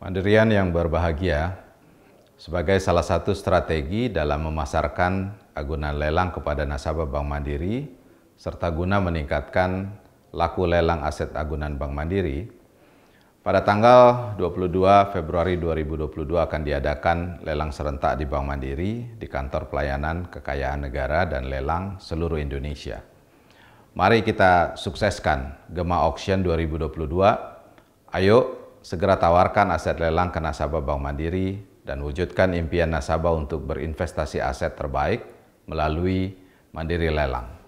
Mandirian yang berbahagia sebagai salah satu strategi dalam memasarkan agunan lelang kepada nasabah Bank Mandiri serta guna meningkatkan laku lelang aset agunan Bank Mandiri pada tanggal 22 Februari 2022 akan diadakan lelang serentak di Bank Mandiri di Kantor Pelayanan Kekayaan Negara dan Lelang seluruh Indonesia. Mari kita sukseskan Gema Auction 2022. Ayo segera tawarkan aset lelang ke nasabah Bank Mandiri dan wujudkan impian nasabah untuk berinvestasi aset terbaik melalui Mandiri Lelang.